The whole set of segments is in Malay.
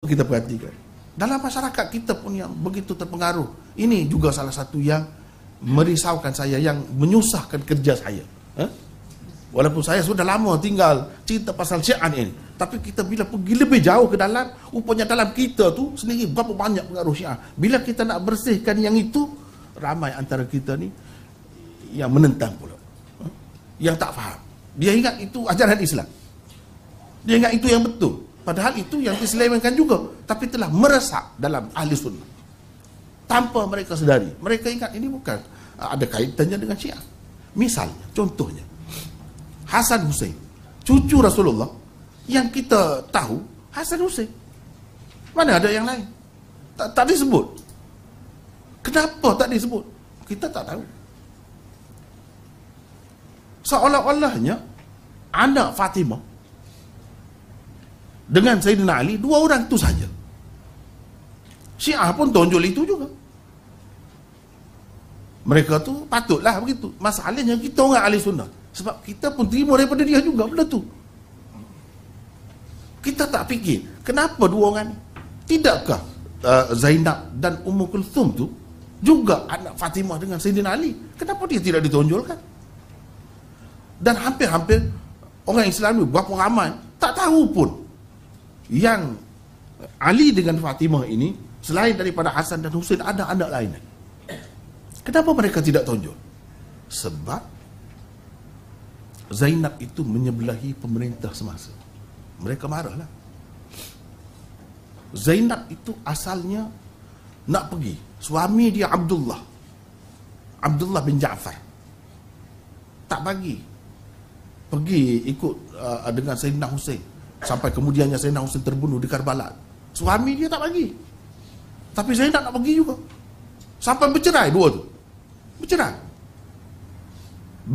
kita perhatikan dalam masyarakat kita pun yang begitu terpengaruh ini juga salah satu yang merisaukan saya yang menyusahkan kerja saya eh? walaupun saya sudah lama tinggal cerita pasal Syian ini tapi kita bila pergi lebih jauh ke dalam rupanya dalam kita tu sendiri berapa banyak pengaruh Syiah bila kita nak bersihkan yang itu ramai antara kita ni yang menentang pula eh? yang tak faham dia ingat itu ajaran Islam dia ingat itu yang betul Padahal itu yang diselewengkan juga Tapi telah meresap dalam ahli sunnah Tanpa mereka sedari Mereka ingat ini bukan uh, Ada kaitannya dengan syiah Misalnya, contohnya Hasan Hussein Cucu Rasulullah Yang kita tahu Hasan Hussein Mana ada yang lain Tak, tak disebut Kenapa tak disebut Kita tak tahu Seolah-olahnya Anak Fatimah dengan Sayyidina Ali dua orang itu saja Syiah pun tonjol itu juga mereka tu patutlah begitu masalahnya kita orang ahli sunnah sebab kita pun terima daripada dia juga benda tu kita tak fikir kenapa dua orang ni tidakkah uh, Zainab dan Ummu Kulthum tu juga anak Fatimah dengan Sayyidina Ali kenapa dia tidak ditonjolkan dan hampir-hampir orang Islam ni berapa ramai tak tahu pun yang Ali dengan Fatimah ini selain daripada Hasan dan Husain ada anak lain. Kenapa mereka tidak tonjol? Sebab Zainab itu menyebelahi pemerintah semasa. Mereka marahlah. Zainab itu asalnya nak pergi. Suami dia Abdullah. Abdullah bin Jaafar Tak bagi. Pergi ikut uh, dengan Zainab Hussein. Sampai kemudiannya Zainal Husin terbunuh di Karbala Suami dia tak bagi Tapi Zainal nak bagi juga Sampai bercerai dua tu Bercerai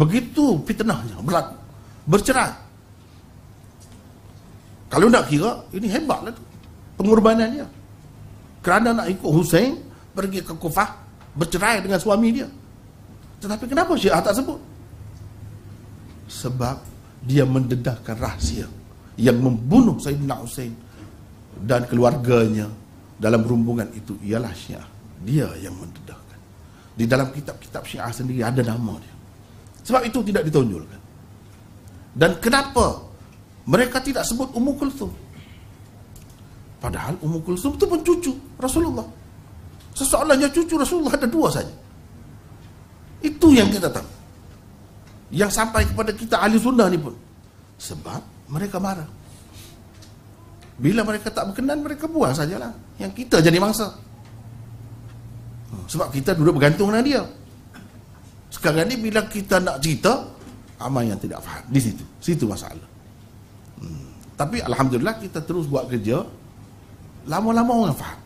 Begitu fitnahnya berlaku Bercerai Kalau nak kira Ini hebat lah tu Pengorbanan dia Kerana nak ikut Hussein Pergi ke Kufah Bercerai dengan suami dia Tetapi kenapa Syiah tak sebut Sebab dia mendedahkan rahsia yang membunuh Sayyidina Hussein dan keluarganya dalam rumbungan itu ialah Syiah. Dia yang mendedahkan. Di dalam kitab-kitab Syiah sendiri ada nama dia. Sebab itu tidak ditonjolkan. Dan kenapa mereka tidak sebut Ummu Kulthum? Padahal Ummu Kulthum itu pun cucu Rasulullah. Seseorangnya cucu Rasulullah ada dua saja. Itu yang kita tahu. Yang sampai kepada kita ahli sunnah ni pun. Sebab mereka marah. Bila mereka tak berkenan, mereka buang sajalah. Yang kita jadi mangsa. Hmm, sebab kita duduk bergantung dengan dia. Sekarang ni bila kita nak cerita, amal yang tidak faham. Di situ. Situ masalah. Hmm. Tapi Alhamdulillah kita terus buat kerja, lama-lama orang faham.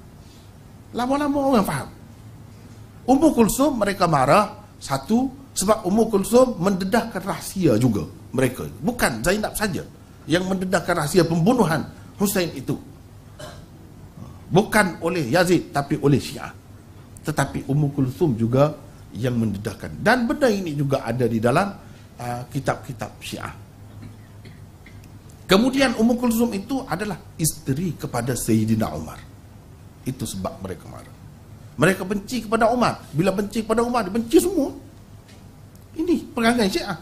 Lama-lama orang faham. Umur Kulsum mereka marah, satu, sebab Umur Kulsum mendedahkan rahsia juga mereka. Bukan Zainab saja yang mendedahkan rahsia pembunuhan Hussein itu bukan oleh Yazid tapi oleh Syiah tetapi Ummu Kulthum juga yang mendedahkan dan benda ini juga ada di dalam uh, kitab-kitab Syiah kemudian Ummu Kulthum itu adalah isteri kepada Sayyidina Umar itu sebab mereka marah mereka benci kepada Umar bila benci kepada Umar dia benci semua ini perangai Syiah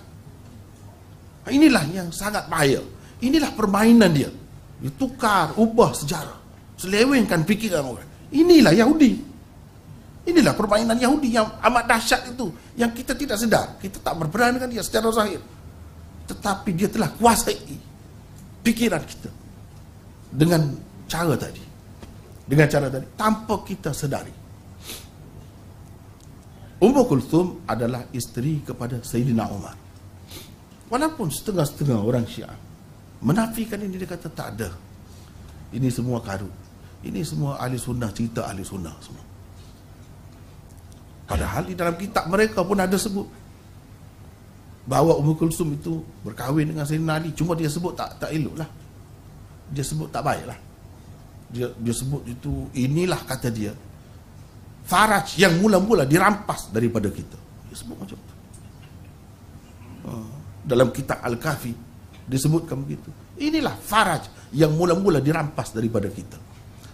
inilah yang sangat bahaya Inilah permainan dia. Dia tukar, ubah sejarah. Selewengkan fikiran orang. Inilah Yahudi. Inilah permainan Yahudi yang amat dahsyat itu. Yang kita tidak sedar. Kita tak berperan dengan dia secara zahir. Tetapi dia telah kuasai fikiran kita. Dengan cara tadi. Dengan cara tadi. Tanpa kita sedari. Ummu Kulthum adalah isteri kepada Sayyidina Umar. Walaupun setengah-setengah orang Syiah menafikan ini dia kata tak ada ini semua karut ini semua ahli sunnah cerita ahli sunnah semua padahal di dalam kitab mereka pun ada sebut bahawa Ummu Kulsum itu berkahwin dengan Sayyidina Ali cuma dia sebut tak tak elok lah dia sebut tak baik lah dia, dia sebut itu inilah kata dia faraj yang mula-mula dirampas daripada kita dia sebut macam tu ha. dalam kitab al kafi disebutkan begitu. Inilah faraj yang mula-mula dirampas daripada kita.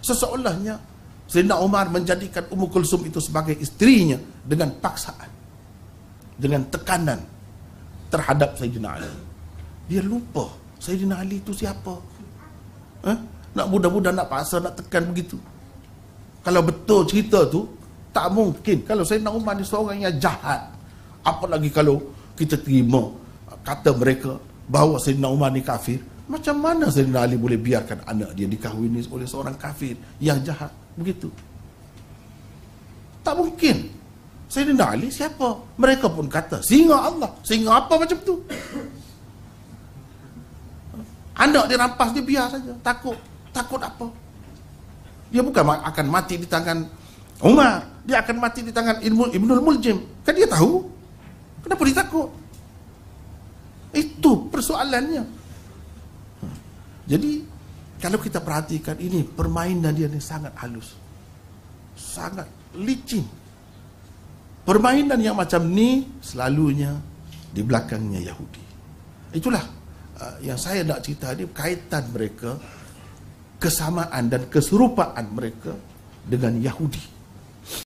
Seseolahnya Sayyidina Umar menjadikan Ummu Kulsum itu sebagai istrinya dengan paksaan. Dengan tekanan terhadap Sayyidina Ali. Dia lupa Sayyidina Ali itu siapa. Eh? Nak mudah-mudah nak paksa, nak tekan begitu. Kalau betul cerita tu tak mungkin. Kalau Sayyidina Umar ni seorang yang jahat. lagi kalau kita terima kata mereka bahawa Sayyidina Umar ni kafir macam mana Sayyidina Ali boleh biarkan anak dia dikahwini oleh seorang kafir yang jahat begitu tak mungkin Sayyidina Ali siapa mereka pun kata singa Allah singa apa macam tu anak dia rampas dia biar saja takut takut apa dia bukan akan mati di tangan Umar dia akan mati di tangan Ibnul Muljim kan dia tahu kenapa dia takut itu persoalannya. Jadi kalau kita perhatikan ini permainan dia ini sangat halus. Sangat licin. Permainan yang macam ni selalunya di belakangnya Yahudi. Itulah uh, yang saya nak cerita ni kaitan mereka kesamaan dan keserupaan mereka dengan Yahudi.